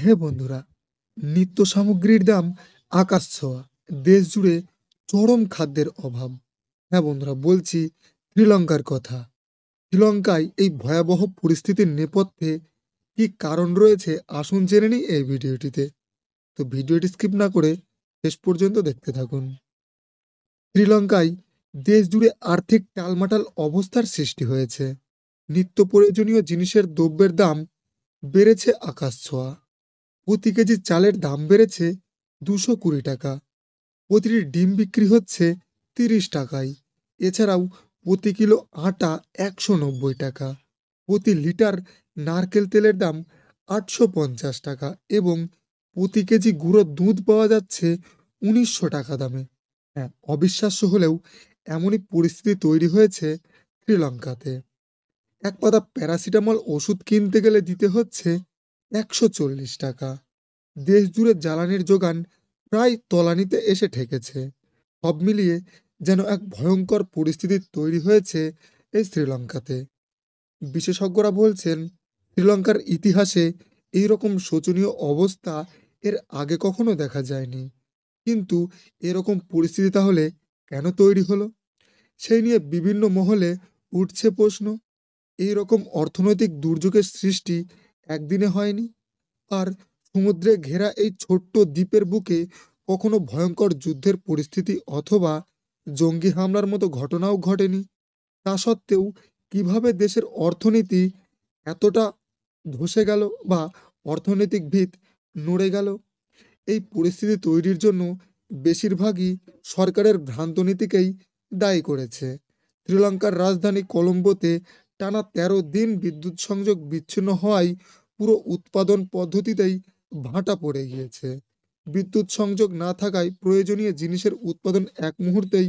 হে বন্ধুরা নিত্য সামগ্রীর দাম আকাশ ছোঁয়া দেশ জুড়ে চরম খাদ্যের অভাব হ্যাঁ বন্ধুরা বলছি শ্রীলঙ্কার কথা শ্রীলঙ্কায় এই ভয়াবহ পরিস্থিতির নেপথ্যে কি কারণ রয়েছে আসুন জেনে নিই এই ভিডিওটিতে তো ভিডিওটি স্কিপ না করে শেষ পর্যন্ত দেখতে থাকুন শ্রীলঙ্কায় দেশ জুড়ে আর্থিক টালমাটাল অবস্থার সৃষ্টি হয়েছে নিত্য প্রয়োজনীয় জিনিসের দ্রব্যের দাম বেড়েছে আকাশ ছোঁয়া প্রতি কেজি চালের দাম বেড়েছে দুশো কুড়ি টাকা প্রতিটি ডিম বিক্রি হচ্ছে তিরিশ টাকায় এছাড়াও প্রতি কিলো আটা একশো নব্বই টাকা প্রতি লিটার নারকেল তেলের দাম আটশো পঞ্চাশ টাকা এবং প্রতি কেজি গুঁড়ো দুধ পাওয়া যাচ্ছে উনিশশো টাকা দামে হ্যাঁ অবিশ্বাস্য হলেও এমনই পরিস্থিতি তৈরি হয়েছে শ্রীলঙ্কাতে এক পাতা প্যারাসিটামল ওষুধ কিনতে গেলে দিতে হচ্ছে একশো চল্লিশ টাকা দেশ জুড়ে জ্বালানির যোগান প্রায় তলানিতে এসে ঠেকেছে সব মিলিয়ে যেন এক ভয়ঙ্কর পরিস্থিতি তৈরি হয়েছে এই শ্রীলঙ্কাতে বিশেষজ্ঞরা বলছেন শ্রীলঙ্কার ইতিহাসে এই রকম শোচনীয় অবস্থা এর আগে কখনো দেখা যায়নি কিন্তু এরকম পরিস্থিতি তাহলে কেন তৈরি হলো সেই নিয়ে বিভিন্ন মহলে উঠছে প্রশ্ন এই রকম অর্থনৈতিক দুর্যোগের সৃষ্টি একদিনে হয়নি আর সমুদ্রে ঘেরা এই ছোট্ট দ্বীপের বুকে কখনো ভয়ঙ্কর যুদ্ধের পরিস্থিতি অথবা জঙ্গি হামলার মতো ঘটনাও ঘটেনি তা সত্ত্বেও কিভাবে দেশের অর্থনীতি এতটা ধসে গেল বা অর্থনৈতিক ভিত নড়ে গেল এই পরিস্থিতি তৈরির জন্য বেশিরভাগই সরকারের ভ্রান্ত নীতিকেই দায়ী করেছে শ্রীলঙ্কার রাজধানী কলম্বোতে টানা ১৩ দিন বিদ্যুৎ সংযোগ বিচ্ছিন্ন হওয়ায় পুরো উৎপাদন পদ্ধতিতেই ভাটা পড়ে গিয়েছে বিদ্যুৎ সংযোগ না থাকায় প্রয়োজনীয় জিনিসের উৎপাদন এক মুহূর্তেই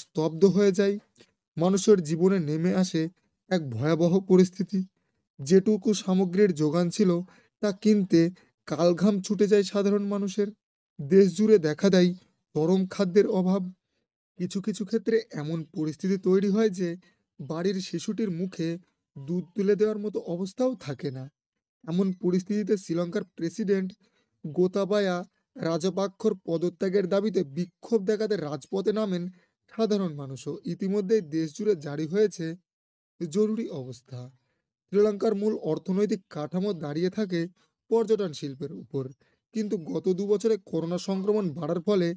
স্তব্ধ হয়ে যায় মানুষের জীবনে নেমে আসে এক ভয়াবহ পরিস্থিতি যেটুকু সামগ্রীর যোগান ছিল তা কিনতে কালঘাম ছুটে যায় সাধারণ মানুষের দেশ জুড়ে দেখা দেয় গরম খাদ্যের অভাব কিছু কিছু ক্ষেত্রে এমন পরিস্থিতি তৈরি হয় যে বাড়ির শিশুটির মুখে দুধ তুলে দেওয়ার মতো অবস্থাও থাকে না এমন পরিস্থিতিতে শ্রীলঙ্কার প্রেসিডেন্ট গোতাবায়া রাজপাক্ষর পদত্যাগের দাবিতে বিক্ষোভ দেখাতে রাজপথে নামেন সাধারণ মানুষও ইতিমধ্যে দেশ জুড়ে জারি হয়েছে জরুরি অবস্থা শ্রীলঙ্কার মূল অর্থনৈতিক কাঠামো দাঁড়িয়ে থাকে পর্যটন শিল্পের উপর কিন্তু গত দু বছরে করোনা সংক্রমণ বাড়ার ফলে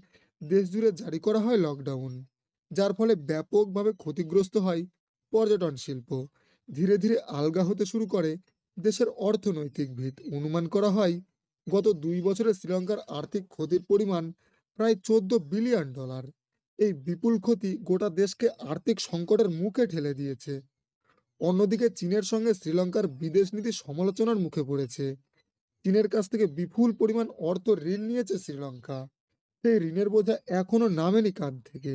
দেশ জুড়ে জারি করা হয় লকডাউন যার ফলে ব্যাপকভাবে ক্ষতিগ্রস্ত হয় পর্যটন শিল্প ধীরে ধীরে আলগা হতে শুরু করে দেশের অর্থনৈতিক ভিত অনুমান করা হয় গত দুই বছরে শ্রীলঙ্কার আর্থিক ক্ষতির পরিমাণ প্রায় চোদ্দ বিলিয়ন ডলার এই বিপুল ক্ষতি গোটা দেশকে আর্থিক সংকটের মুখে ঠেলে দিয়েছে অন্যদিকে চীনের সঙ্গে শ্রীলঙ্কার বিদেশ নীতি সমালোচনার মুখে পড়েছে চীনের কাছ থেকে বিপুল পরিমাণ অর্থ ঋণ নিয়েছে শ্রীলঙ্কা সেই ঋণের বোঝা এখনও নামেনি কাঁধ থেকে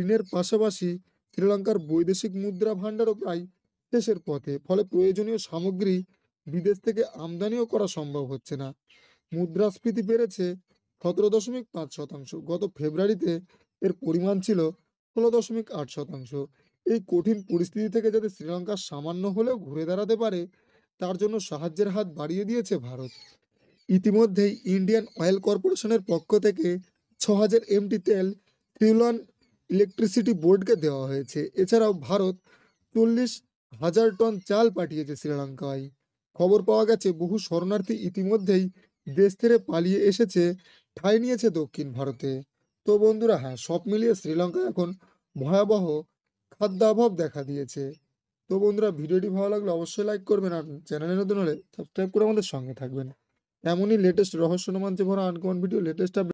ঋণের পাশাপাশি শ্রীলঙ্কার বৈদেশিক মুদ্রা ভাণ্ডারও প্রায় শেষের পথে ফলে প্রয়োজনীয় সামগ্রী বিদেশ থেকে আমদানিও করা সম্ভব হচ্ছে না মুদ্রাস্ফীতি বেড়েছে সতেরো দশমিক পাঁচ শতাংশ গত ফেব্রুয়ারিতে এর পরিমাণ ছিল ষোলো দশমিক আট শতাংশ এই কঠিন পরিস্থিতি থেকে যাতে শ্রীলঙ্কা সামান্য হলেও ঘুরে দাঁড়াতে পারে তার জন্য সাহায্যের হাত বাড়িয়ে দিয়েছে ভারত ইতিমধ্যেই ইন্ডিয়ান অয়েল কর্পোরেশনের পক্ষ থেকে ছ হাজার এমটি তেল ত্রিউলন ইলেকট্রিসিটি বোর্ডকে দেওয়া হয়েছে এছাড়াও ভারত চল্লিশ হাজার টন চাল পাঠিয়েছে শ্রীলঙ্কায় খবর পাওয়া গেছে বহু শরণার্থী ইতিমধ্যেই দেশ থেকে পালিয়ে এসেছে ঠাঁই নিয়েছে দক্ষিণ ভারতে তো বন্ধুরা হ্যাঁ সব মিলিয়ে শ্রীলঙ্কা এখন ভয়াবহ খাদ্যাভাব দেখা দিয়েছে তো বন্ধুরা ভিডিওটি ভালো লাগলে অবশ্যই লাইক করবেন আর চ্যানেলে নতুন হলে সাবস্ক্রাইব করে আমাদের সঙ্গে থাকবেন এমনই লেটেস্ট রহস্য রোমাঞ্চে ভরা আনকমন ভিডিও লেটেস্ট